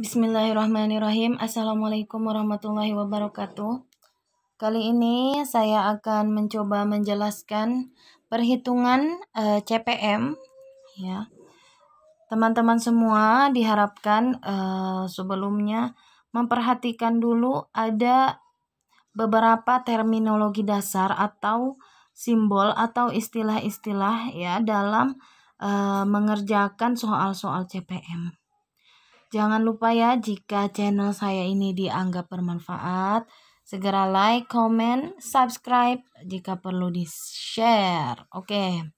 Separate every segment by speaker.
Speaker 1: Bismillahirrahmanirrahim. Assalamualaikum warahmatullahi wabarakatuh. Kali ini saya akan mencoba menjelaskan perhitungan e, eh, CPM ya. Teman-teman semua diharapkan e, sebelumnya memperhatikan dulu ada beberapa terminologi dasar atau simbol atau istilah-istilah ya dalam e, mengerjakan soal-soal CPM. Jangan lupa ya jika channel saya ini dianggap bermanfaat, segera like, comment, subscribe jika perlu di-share. Oke.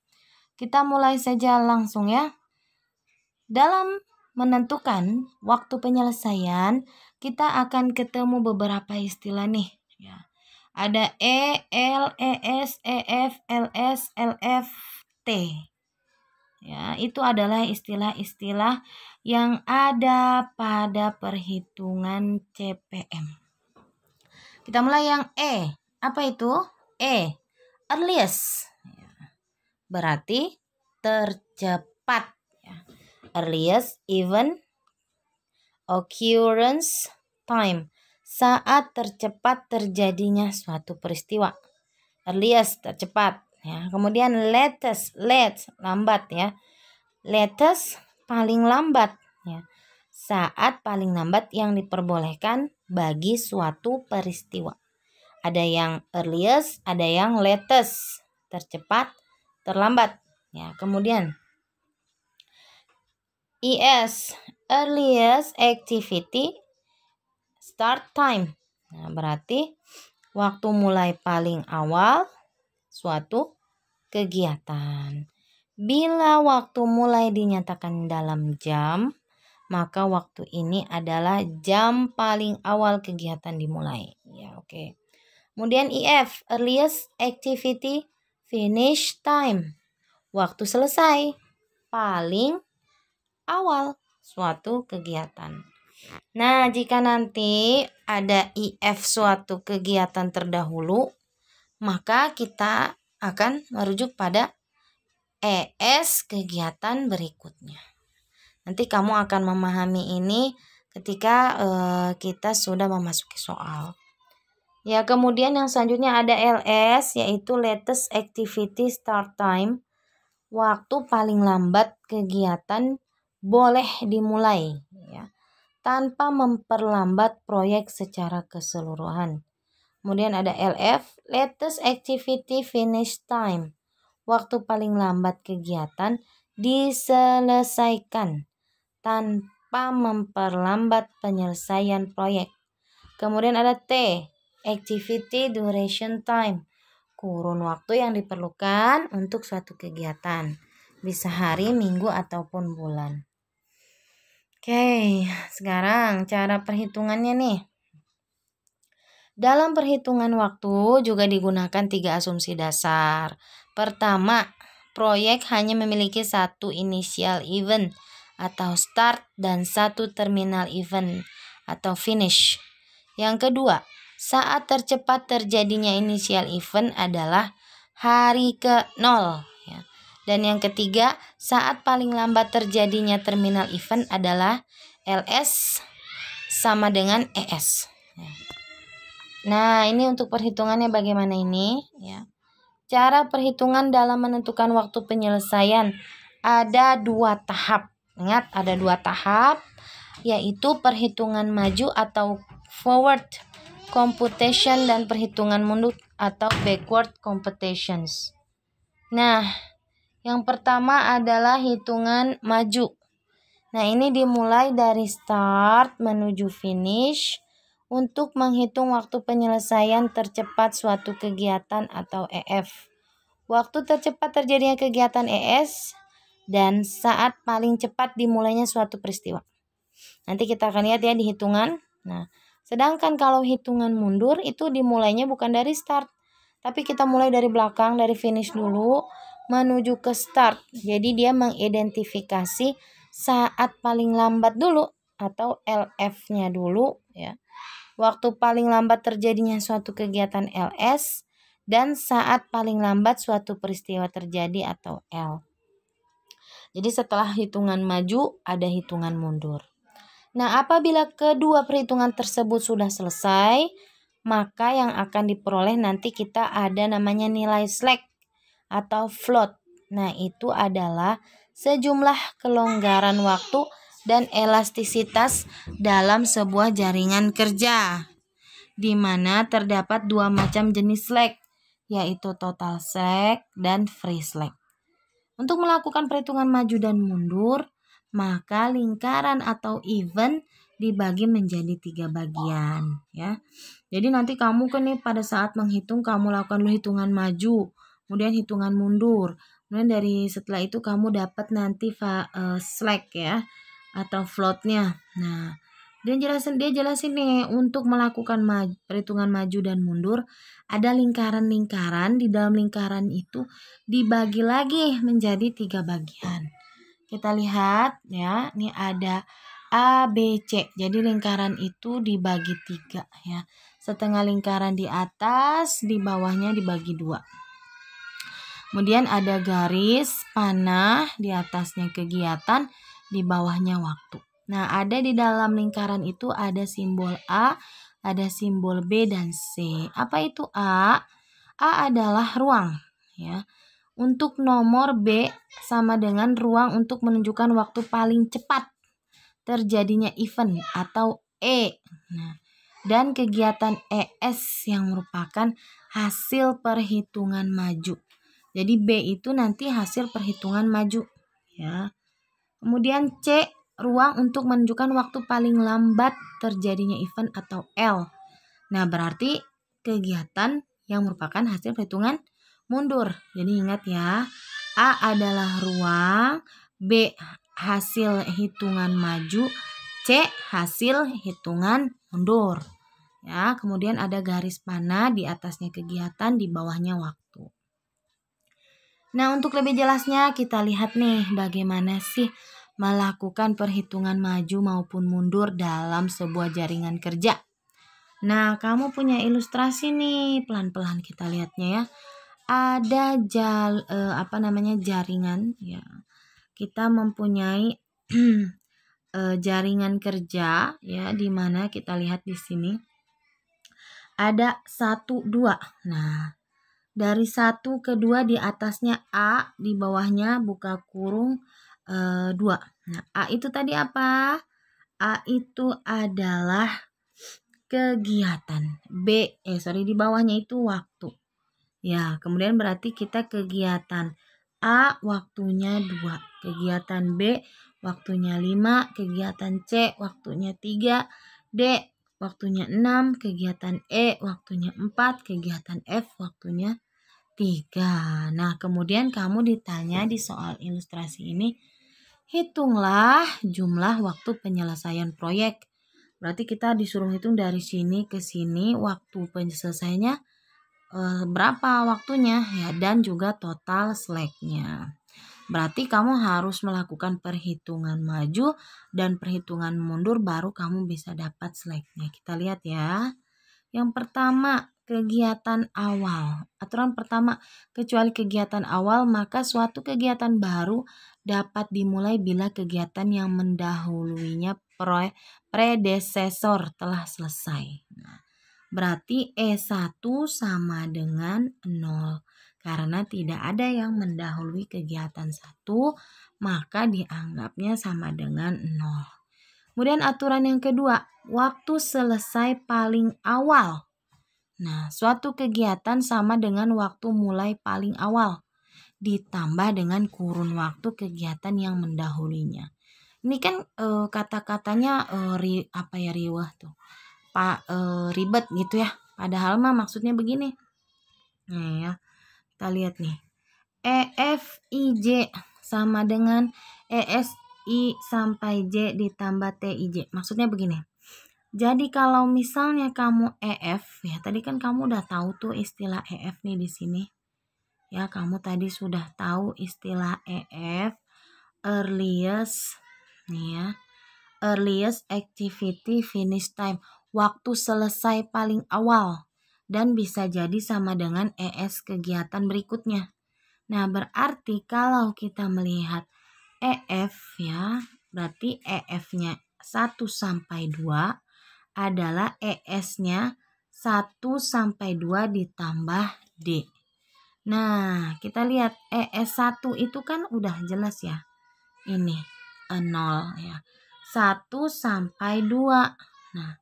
Speaker 1: Kita mulai saja langsung ya. Dalam menentukan waktu penyelesaian, kita akan ketemu beberapa istilah nih. Ya. Ada E, L, E, S, E, F, L, S, L, F, T. Ya, itu adalah istilah-istilah yang ada pada perhitungan CPM. Kita mulai yang E. Apa itu? E. Earliest. Ya. Berarti tercepat. Ya. Earliest even occurrence time. Saat tercepat terjadinya suatu peristiwa. Earliest tercepat ya. Kemudian latest, late, lambat ya. Latest paling lambat ya. Saat paling lambat yang diperbolehkan bagi suatu peristiwa. Ada yang earliest, ada yang latest, tercepat, terlambat ya. Kemudian ES earliest activity start time. Nah, berarti waktu mulai paling awal suatu kegiatan. Bila waktu mulai dinyatakan dalam jam, maka waktu ini adalah jam paling awal kegiatan dimulai. Ya, oke. Okay. Kemudian IF, earliest activity finish time. Waktu selesai paling awal suatu kegiatan. Nah, jika nanti ada IF suatu kegiatan terdahulu, maka kita akan merujuk pada ES kegiatan berikutnya. Nanti kamu akan memahami ini ketika uh, kita sudah memasuki soal. Ya, kemudian yang selanjutnya ada LS yaitu latest activity start time. Waktu paling lambat kegiatan boleh dimulai ya tanpa memperlambat proyek secara keseluruhan. Kemudian ada LF, latest activity finish time. Waktu paling lambat kegiatan diselesaikan tanpa memperlambat penyelesaian proyek. Kemudian ada T, activity duration time. Kurun waktu yang diperlukan untuk suatu kegiatan. Bisa hari, minggu, ataupun bulan. Oke, sekarang cara perhitungannya nih. Dalam perhitungan waktu juga digunakan tiga asumsi dasar. Pertama, proyek hanya memiliki satu initial event atau start dan satu terminal event atau finish. Yang kedua, saat tercepat terjadinya initial event adalah hari ke nol. Ya. Dan yang ketiga, saat paling lambat terjadinya terminal event adalah LS sama dengan ES. Ya. Nah, ini untuk perhitungannya bagaimana ini? Ya. Cara perhitungan dalam menentukan waktu penyelesaian ada dua tahap. Ingat, ada dua tahap, yaitu perhitungan maju atau forward computation dan perhitungan mundur atau backward computations. Nah, yang pertama adalah hitungan maju. Nah, ini dimulai dari start menuju finish untuk menghitung waktu penyelesaian tercepat suatu kegiatan atau EF. Waktu tercepat terjadinya kegiatan ES dan saat paling cepat dimulainya suatu peristiwa. Nanti kita akan lihat ya di hitungan. Nah, sedangkan kalau hitungan mundur itu dimulainya bukan dari start, tapi kita mulai dari belakang, dari finish dulu menuju ke start. Jadi dia mengidentifikasi saat paling lambat dulu atau LF-nya dulu ya waktu paling lambat terjadinya suatu kegiatan LS, dan saat paling lambat suatu peristiwa terjadi atau L. Jadi setelah hitungan maju ada hitungan mundur. Nah, apabila kedua perhitungan tersebut sudah selesai, maka yang akan diperoleh nanti kita ada namanya nilai slack atau float. Nah, itu adalah sejumlah kelonggaran waktu dan elastisitas dalam sebuah jaringan kerja, di mana terdapat dua macam jenis slack, yaitu total slack dan free slack. Untuk melakukan perhitungan maju dan mundur, maka lingkaran atau event dibagi menjadi tiga bagian ya. Jadi nanti kamu kan nih pada saat menghitung kamu lakukan dulu hitungan maju, kemudian hitungan mundur. Kemudian dari setelah itu kamu dapat nanti uh, slack ya atau floatnya. Nah, dan jelasin dia jelasin nih untuk melakukan maju, perhitungan maju dan mundur ada lingkaran-lingkaran di dalam lingkaran itu dibagi lagi menjadi tiga bagian. Kita lihat ya, ini ada A, B, C. Jadi lingkaran itu dibagi tiga ya. Setengah lingkaran di atas, di bawahnya dibagi dua. Kemudian ada garis panah di atasnya kegiatan di bawahnya waktu. Nah, ada di dalam lingkaran itu ada simbol A, ada simbol B dan C. Apa itu A? A adalah ruang, ya. Untuk nomor B sama dengan ruang untuk menunjukkan waktu paling cepat terjadinya event atau E. Nah, dan kegiatan ES yang merupakan hasil perhitungan maju. Jadi B itu nanti hasil perhitungan maju, ya. Kemudian C, ruang untuk menunjukkan waktu paling lambat terjadinya event atau L. Nah, berarti kegiatan yang merupakan hasil perhitungan mundur. Jadi ingat ya, A adalah ruang, B hasil hitungan maju, C hasil hitungan mundur. Ya, kemudian ada garis panah di atasnya kegiatan, di bawahnya waktu. Nah, untuk lebih jelasnya kita lihat nih bagaimana sih melakukan perhitungan maju maupun mundur dalam sebuah jaringan kerja. Nah, kamu punya ilustrasi nih, pelan-pelan kita lihatnya ya. Ada jal eh, apa namanya jaringan ya. Kita mempunyai eh, jaringan kerja ya di mana kita lihat di sini ada satu dua. Nah, dari satu ke dua di atasnya A, di bawahnya buka kurung e, eh, 2. Nah, A itu tadi apa? A itu adalah kegiatan. B, eh sorry, di bawahnya itu waktu. Ya, kemudian berarti kita kegiatan A waktunya dua, kegiatan B waktunya lima, kegiatan C waktunya tiga, D waktunya 6, kegiatan E waktunya 4, kegiatan F waktunya 3. Nah, kemudian kamu ditanya di soal ilustrasi ini, hitunglah jumlah waktu penyelesaian proyek. Berarti kita disuruh hitung dari sini ke sini waktu penyelesaiannya eh, berapa waktunya ya dan juga total slacknya. Berarti kamu harus melakukan perhitungan maju dan perhitungan mundur baru kamu bisa dapat slide-nya. Kita lihat ya. Yang pertama, kegiatan awal. Aturan pertama, kecuali kegiatan awal, maka suatu kegiatan baru dapat dimulai bila kegiatan yang mendahuluinya pre predesesor telah selesai. Nah, berarti E1 sama dengan 0 karena tidak ada yang mendahului kegiatan satu, maka dianggapnya sama dengan nol. Kemudian aturan yang kedua, waktu selesai paling awal. Nah, suatu kegiatan sama dengan waktu mulai paling awal, ditambah dengan kurun waktu kegiatan yang mendahulinya. Ini kan e, kata-katanya e, ri, apa ya riwah tuh, pak e, eh, ribet gitu ya. Padahal mah maksudnya begini, Nih ya. Kita lihat nih. EFIJ sama dengan ESI sampai J ditambah TIJ. Maksudnya begini. Jadi kalau misalnya kamu EF ya, tadi kan kamu udah tahu tuh istilah EF nih di sini. Ya, kamu tadi sudah tahu istilah EF earliest nih ya. Earliest activity finish time, waktu selesai paling awal dan bisa jadi sama dengan ES kegiatan berikutnya. Nah, berarti kalau kita melihat EF ya, berarti EF-nya 1 sampai 2 adalah ES-nya 1 sampai 2 ditambah D. Nah, kita lihat ES1 itu kan udah jelas ya. Ini 0 e ya. 1 sampai 2. Nah,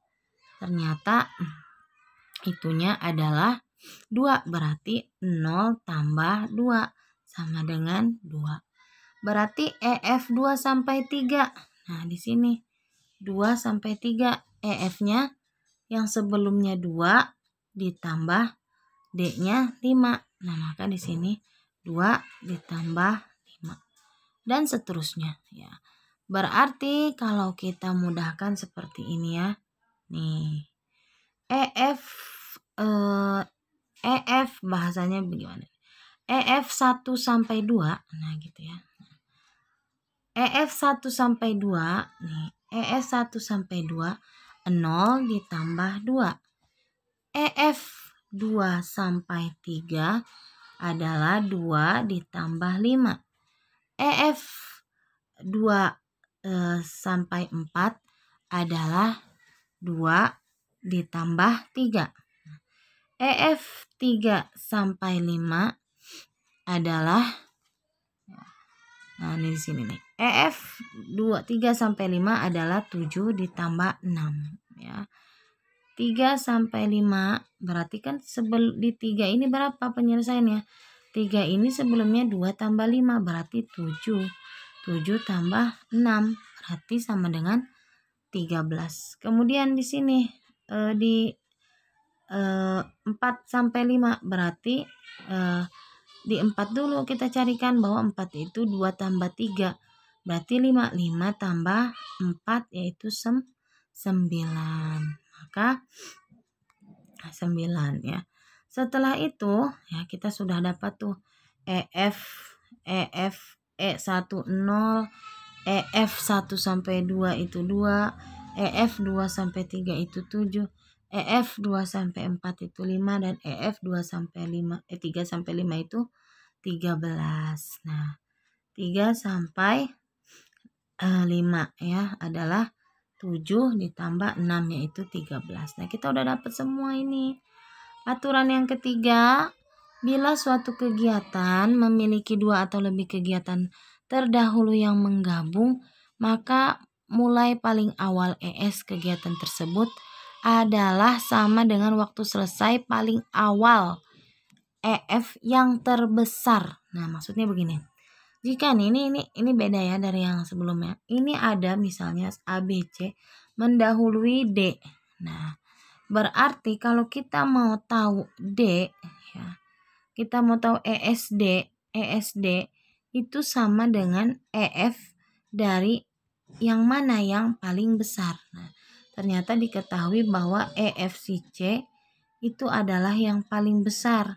Speaker 1: ternyata itunya adalah 2. Berarti 0 tambah 2 sama dengan 2. Berarti EF 2 sampai 3. Nah, di sini 2 sampai 3 EF-nya yang sebelumnya 2 ditambah D-nya 5. Nah, maka di sini 2 ditambah 5 dan seterusnya ya. Berarti kalau kita mudahkan seperti ini ya. Nih. EF eh, EF bahasanya bagaimana? EF 1 sampai 2. Nah, gitu ya. EF 1 sampai 2 nih, EF 1 sampai 2 0 ditambah 2. EF 2 sampai 3 adalah 2 ditambah 5. EF 2 eh, sampai 4 adalah 2 ditambah 3. EF 3 sampai 5 adalah nah ini di sini nih. EF 2 3 sampai 5 adalah 7 ditambah 6 ya. 3 sampai 5 berarti kan sebelum di 3 ini berapa penyelesaiannya? 3 ini sebelumnya 2 tambah 5 berarti 7. 7 tambah 6 berarti sama dengan 13. Kemudian di sini uh, di uh, eh, 4 sampai 5 berarti uh, di 4 dulu kita carikan bahwa 4 itu 2 tambah 3 berarti 5 5 tambah 4 yaitu 9 maka 9 ah, ya setelah itu ya kita sudah dapat tuh EF EF E10 EF 1 sampai 2 itu 2 EF 2 sampai 3 itu 7, EF 2 sampai 4 itu 5 dan EF 2 sampai 5 eh 3 sampai 5 itu 13. Nah, 3 sampai eh, 5 ya adalah 7 ditambah 6 yaitu 13. Nah, kita udah dapat semua ini. Aturan yang ketiga, bila suatu kegiatan memiliki dua atau lebih kegiatan terdahulu yang menggabung, maka mulai paling awal ES kegiatan tersebut adalah sama dengan waktu selesai paling awal EF yang terbesar. Nah, maksudnya begini. Jika nih, ini ini ini beda ya dari yang sebelumnya. Ini ada misalnya ABC mendahului D. Nah, berarti kalau kita mau tahu D ya. Kita mau tahu ESD, ESD itu sama dengan EF dari yang mana yang paling besar. Nah, ternyata diketahui bahwa EFCC itu adalah yang paling besar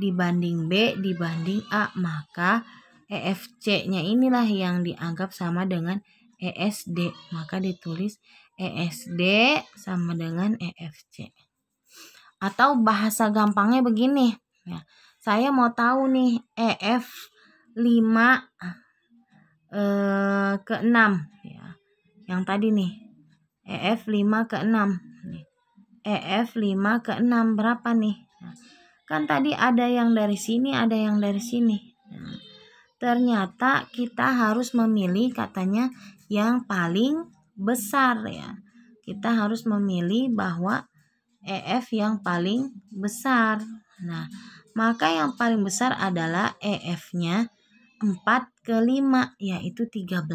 Speaker 1: dibanding B dibanding A, maka EFC-nya inilah yang dianggap sama dengan ESD, maka ditulis ESD sama dengan EFC. Atau bahasa gampangnya begini, ya. Saya mau tahu nih EF 5 eh, ke 6 ya. Yang tadi nih EF 5 ke 6 nih. EF 5 ke 6 berapa nih? Nah, kan tadi ada yang dari sini, ada yang dari sini. Nah, ternyata kita harus memilih katanya yang paling besar ya. Kita harus memilih bahwa EF yang paling besar. Nah, maka yang paling besar adalah EF-nya 4 kelima yaitu 13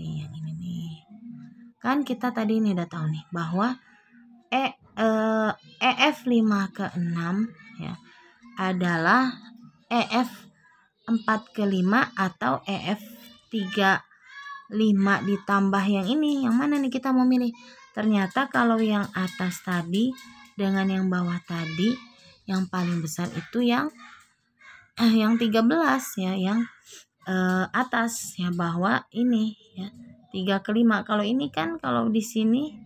Speaker 1: nih yang ini nih kan kita tadi ini udah tahu nih bahwa e, e EF 5 ke 6 ya adalah EF 4 ke 5 atau EF 3 5 ditambah yang ini yang mana nih kita mau milih ternyata kalau yang atas tadi dengan yang bawah tadi yang paling besar itu yang eh, yang 13 ya yang uh, atas ya bahwa ini ya tiga ke kalau ini kan kalau di sini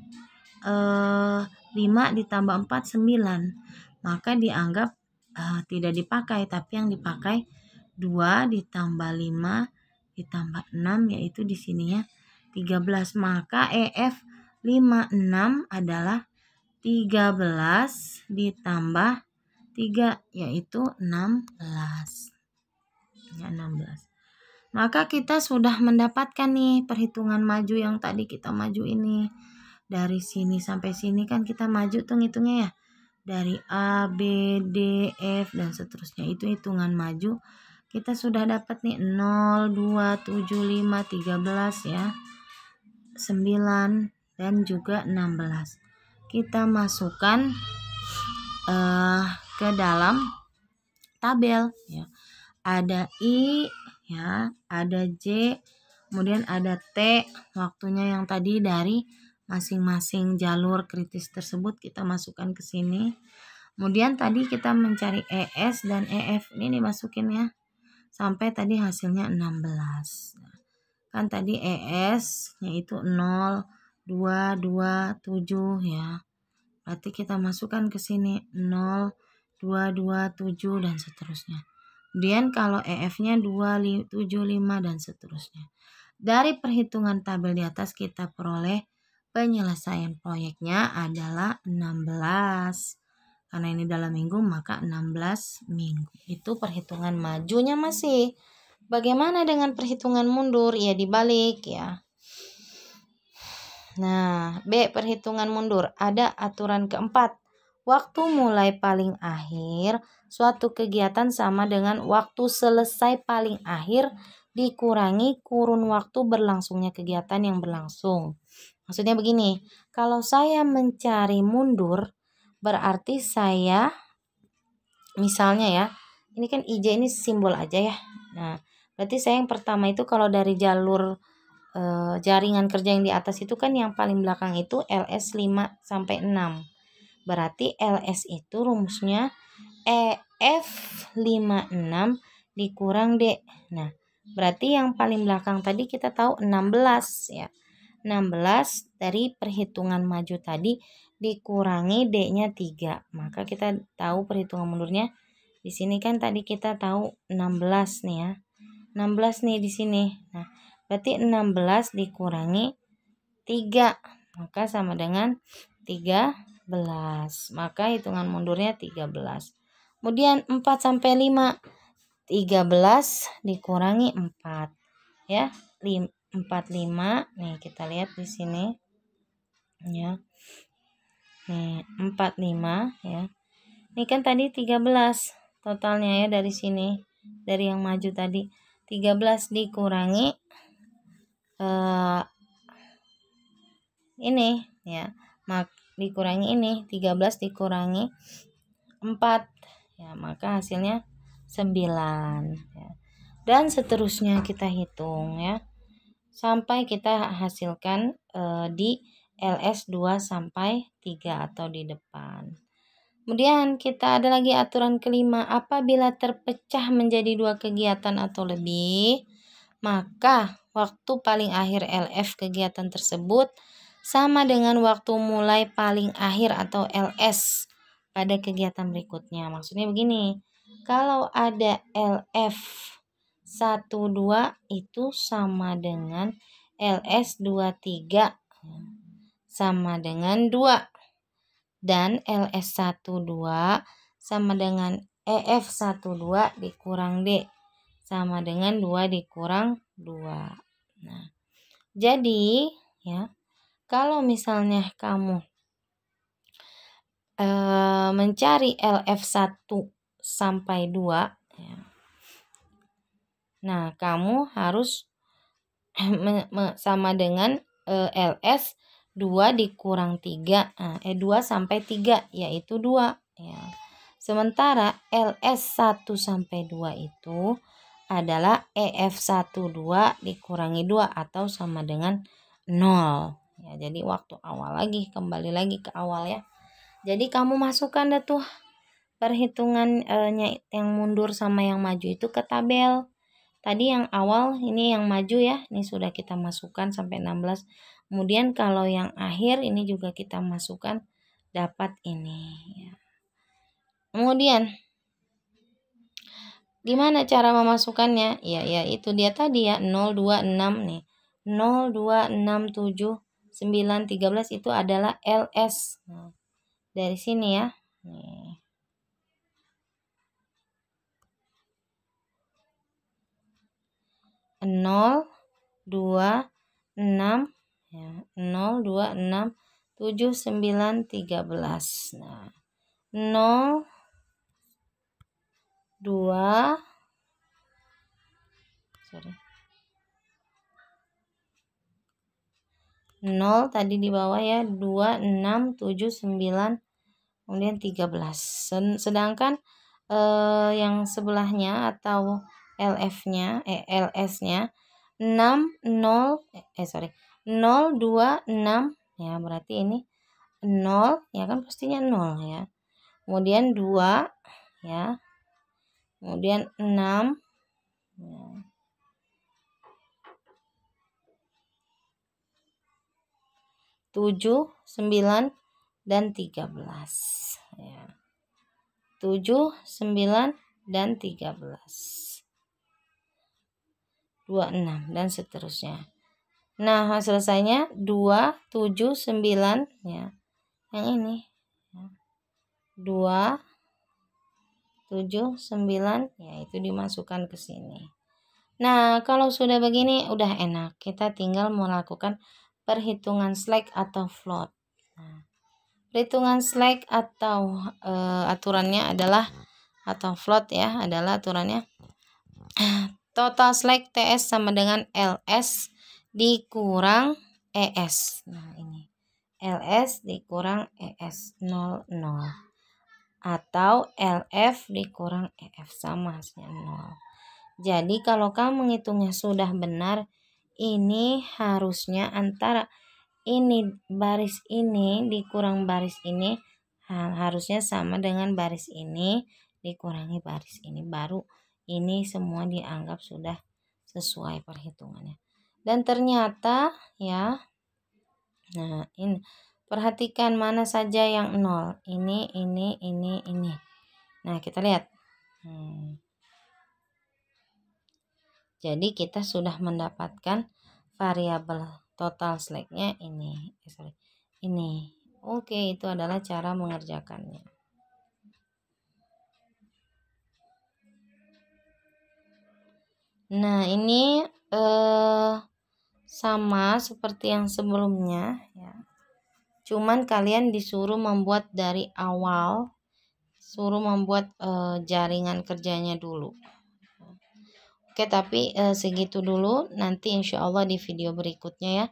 Speaker 1: uh, eh, 5 ditambah 4 9 maka dianggap uh, tidak dipakai tapi yang dipakai 2 ditambah 5 ditambah 6 yaitu di sini ya 13 maka EF 56 adalah 13 ditambah 3 yaitu 16 ya 16 maka kita sudah mendapatkan nih perhitungan maju yang tadi kita maju ini. Dari sini sampai sini kan kita maju tuh ngitungnya ya. Dari A, B, D, F dan seterusnya itu hitungan maju. Kita sudah dapat nih 0, 2, 7, 5, 13 ya. 9 dan juga 16. Kita masukkan uh, ke dalam tabel ya. Ada I, ya ada J kemudian ada T waktunya yang tadi dari masing-masing jalur kritis tersebut kita masukkan ke sini kemudian tadi kita mencari ES dan EF ini dimasukin ya sampai tadi hasilnya 16 nah, kan tadi ES yaitu 0 2 2 7 ya berarti kita masukkan ke sini 0 2 2 7 dan seterusnya Kemudian kalau EF-nya 275 dan seterusnya. Dari perhitungan tabel di atas kita peroleh penyelesaian proyeknya adalah 16. Karena ini dalam minggu maka 16 minggu. Itu perhitungan majunya masih. Bagaimana dengan perhitungan mundur? Ya dibalik ya. Nah, B perhitungan mundur ada aturan keempat Waktu mulai paling akhir, suatu kegiatan sama dengan waktu selesai paling akhir dikurangi kurun waktu berlangsungnya kegiatan yang berlangsung. Maksudnya begini, kalau saya mencari mundur, berarti saya, misalnya ya, ini kan IJ ini simbol aja ya. Nah, berarti saya yang pertama itu kalau dari jalur e, jaringan kerja yang di atas itu kan yang paling belakang itu LS 5 sampai 6. Berarti LS itu rumusnya EF 56 dikurang D. Nah, berarti yang paling belakang tadi kita tahu 16 ya. 16 dari perhitungan maju tadi dikurangi D-nya 3. Maka kita tahu perhitungan mundurnya di sini kan tadi kita tahu 16 nih ya. 16 nih di sini. Nah, berarti 16 dikurangi 3. Maka sama dengan 3 maka hitungan mundurnya 13. Kemudian 4 sampai 5. 13 dikurangi 4. Ya, 45. Nih kita lihat di sini. Ya. Nih, 45 ya. Ini kan tadi 13 totalnya ya dari sini. Dari yang maju tadi 13 dikurangi eh uh, ini ya. Maka dikurangi ini 13 dikurangi 4 ya maka hasilnya 9 ya. dan seterusnya kita hitung ya sampai kita hasilkan e, di LS2 sampai 3 atau di depan Kemudian kita ada lagi aturan kelima, apabila terpecah menjadi dua kegiatan atau lebih, maka waktu paling akhir LF kegiatan tersebut sama dengan waktu mulai paling akhir atau LS pada kegiatan berikutnya. Maksudnya begini, kalau ada LF 12 itu sama dengan LS 23 sama dengan 2 dan LS 12 sama dengan EF 12 dikurang D sama dengan 2 dikurang 2. Nah, jadi ya kalau misalnya kamu e, mencari LF1 sampai 2 ya. Nah, kamu harus sama dengan e, eh, LS 2 dikurang 3, nah, eh 2 sampai 3 yaitu 2 ya. Sementara LS 1 sampai 2 itu adalah EF12 dikurangi 2 atau sama dengan 0 ya jadi waktu awal lagi kembali lagi ke awal ya jadi kamu masukkan dah tuh perhitungannya eh, yang mundur sama yang maju itu ke tabel tadi yang awal ini yang maju ya ini sudah kita masukkan sampai 16 kemudian kalau yang akhir ini juga kita masukkan dapat ini ya. kemudian gimana cara memasukkannya ya ya itu dia tadi ya 026 nih 0267 9, 13 itu adalah LS. Nah, dari sini ya. Nih. nol dua enam ya nol dua enam tujuh sembilan tiga belas nah nol dua sorry 0 tadi di bawah ya 2, 6, 7, 9 kemudian 13 sedangkan eh, yang sebelahnya atau LF nya eh, LS nya 6, 0 eh sorry 0, 2, 6 ya berarti ini 0 ya kan pastinya 0 ya kemudian 2 ya kemudian 6 ya. 7, 9, dan 13. Ya. 7, 9, dan 13. 26 dan seterusnya. Nah, selesainya 2, 7, 9 ya. Yang ini. 2 7 9 ya itu dimasukkan ke sini. Nah, kalau sudah begini udah enak. Kita tinggal melakukan perhitungan slack atau float. Nah, perhitungan slack atau e, aturannya adalah atau float ya adalah aturannya total slack TS sama dengan LS dikurang ES. Nah, ini. LS dikurang ES 00 atau LF dikurang EF sama hasilnya 0. Jadi kalau kamu menghitungnya sudah benar, ini harusnya antara ini baris ini dikurang baris ini harusnya sama dengan baris ini dikurangi baris ini baru ini semua dianggap sudah sesuai perhitungannya dan ternyata ya nah ini perhatikan mana saja yang nol ini ini ini ini nah kita lihat hmm. Jadi kita sudah mendapatkan variabel total slacknya ini. Eh, sorry, ini. Oke, itu adalah cara mengerjakannya. Nah, ini eh, sama seperti yang sebelumnya ya. Cuman kalian disuruh membuat dari awal, suruh membuat eh, jaringan kerjanya dulu. Oke, tapi e, segitu dulu. Nanti insya Allah di video berikutnya ya,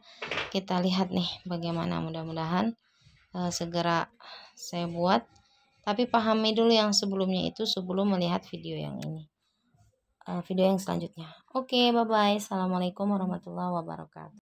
Speaker 1: kita lihat nih bagaimana mudah-mudahan e, segera saya buat. Tapi pahami dulu yang sebelumnya itu sebelum melihat video yang ini. E, video yang selanjutnya. Oke, bye-bye. Assalamualaikum warahmatullahi wabarakatuh.